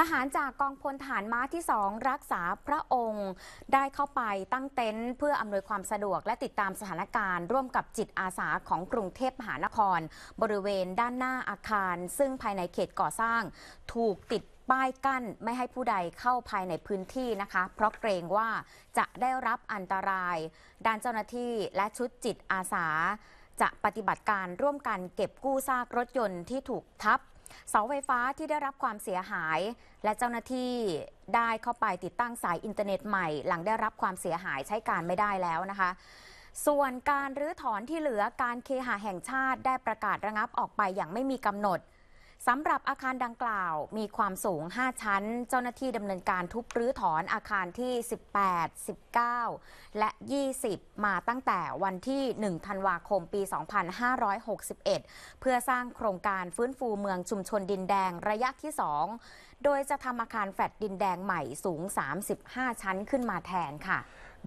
ทหารจากกองพลฐานม้าที่สองรักษาพระองค์ ได้เข้าไปตั้งเต็นท์เพื่ออำนวยความสะดวก และติดตามสถานการณ์ ร่วมกับจิตอาสาของกรุงเทพมหานคร บริเวณด้านหน้าอาคาร ซึ่งภายในเขตก่อสร้าง ถูกติดป้ายกั้น ไม่ให้ผู้ใดเข้าภายในพื้นที่นะคะ เพราะเกรงว่าจะได้รับอันตราย ด้านเจ้าหน้าที่และชุดจิตอาสา จะปฏิบัติการร่วมกันเก็บกู้ซากรถยนต์ที่ถูกทับเสาไฟฟ้าที่ได้รับความเสียหาย และเจ้าหน้าที่ได้เข้าไปติดตั้งสายอินเทอร์เน็ตใหม่ หลังได้รับความเสียหายใช้การไม่ได้แล้วนะคะ ส่วนการรื้อถอนที่เหลือการเคหะแห่งชาติได้ประกาศระงับออกไปอย่างไม่มีกำหนดสำหรับอาคารดังกล่าวมีความสูง 5 ชั้น เจ้าหน้าที่ดำเนินการทุบรื้อถอนอาคารที่ 18 19 และ 20 มาตั้งแต่วันที่ 1 ธันวาคมปี 2561 เพื่อสร้างโครงการฟื้นฟูเมืองชุมชนดินแดงระยะที่ 2 โดยจะทำอาคารแฟลตดินแดงใหม่สูง 35 ชั้นขึ้นมาแทนค่ะ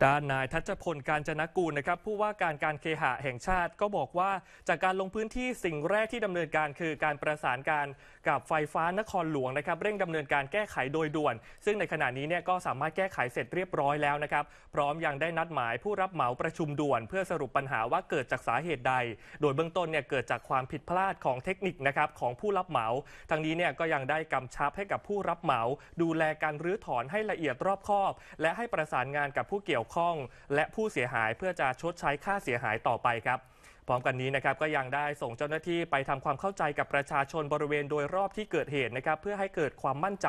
ด้านนายทัชพลการจนกูลนะครับผู้ว่าการการเคหะแห่งชาติ ก็บอกว่าจากการลงพื้นที่สิ่งแรกที่ดำเนินการคือการประสานการกับไฟฟ้านครหลวงนะครับ เร่งดำเนินการแก้ไขโดยด่วน ซึ่งในขณะนี้เนี่ยก็สามารถแก้ไขเสร็จเรียบร้อยแล้วนะครับ พร้อมยังได้นัดหมายผู้รับเหมาประชุมด่วน เพื่อสรุปปัญหาว่าเกิดจากสาเหตุใด โดยเบื้องต้นเนี่ยเกิดจากความผิดพลาดของเทคนิคนะครับของผู้รับเหมาทั้งนี้เนี่ยก็ยังได้กำชับให้กับผู้รับเหมา ดูแลการรื้อถอนให้ละเอียดรอบคอบและให้ประสานงานกับผู้เกี่ยวยวข้องและผู้เสียหายเพื่อจะชดใช้ค่าเสียหายต่อไปครับ พร้อมกันนี้นะครับก็ยังได้ส่งเจ้าหน้าที่ไปทำความเข้าใจกับประชาชนบริเวณโดยรอบที่เกิดเหตุนะครับ เพื่อให้เกิดความมั่นใจ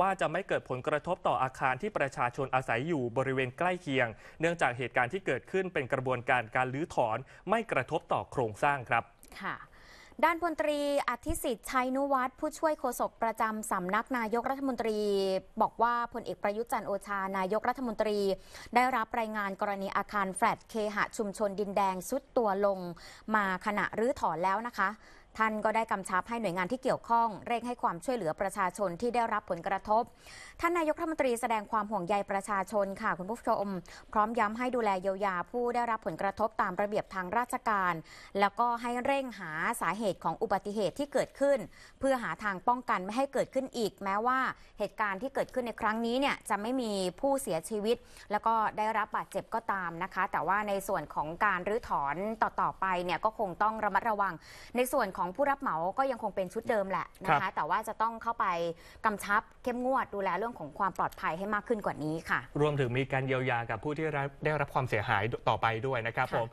ว่าจะไม่เกิดผลกระทบต่ออาคารที่ประชาชนอาศัยอยู่บริเวณใกล้เคียง เนื่องจากเหตุการณ์ที่เกิดขึ้นเป็นกระบวนการการลื้อถอนไม่กระทบต่อโครงสร้างครับ ค่ะด้านพลตรีอธิสิทธิ์ชัยนุวัฒน์ผู้ช่วยโฆษกประจำสำนักนายกรัฐมนตรี บอกว่าพลเอกประยุทธ์จันโอชานายกรัฐมนตรีได้รับรายงานกรณีอาคารแฟลตเคหะชุมชนดินแดงสุดตัวลงมาขณะรื้อถอนแล้วนะคะท่านก็ได้กำชับให้หน่วยงานที่เกี่ยวข้อง เร่งให้ความช่วยเหลือประชาชนที่ได้รับผลกระทบ ท่านนายกรัฐมนตรีแสดงความห่วงใยประชาชนค่ะคุณผู้ชมพร้อมย้ำให้ดูแลเยียวยา ผู้ได้รับผลกระทบตามระเบียบทางราชการ แล้วก็ให้เร่งหาสาเหตุของอุบัติเหตุที่เกิดขึ้น เพื่อหาทางป้องกันไม่ให้เกิดขึ้นอีก แม้ว่าเหตุการณ์ที่เกิดขึ้นในครั้งนี้เนี่ยจะไม่มีผู้เสียชีวิต แล้วก็ได้รับบาดเจ็บก็ตามนะคะ แต่ว่าในส่วนของการรื้อถอนต่อๆไปเนี่ยก็คงต้องระมัดระวังในส่วนของของผู้รับเหมาก็ยังคงเป็นชุดเดิมแหละนะคะ แต่ว่าจะต้องเข้าไปกำชับเข้มงวดดูแลเรื่องของความปลอดภัยให้มากขึ้นกว่านี้ค่ะ รวมถึงมีการเยียวยากับผู้ที่ได้รับความเสียหายต่อไปด้วยนะครับผม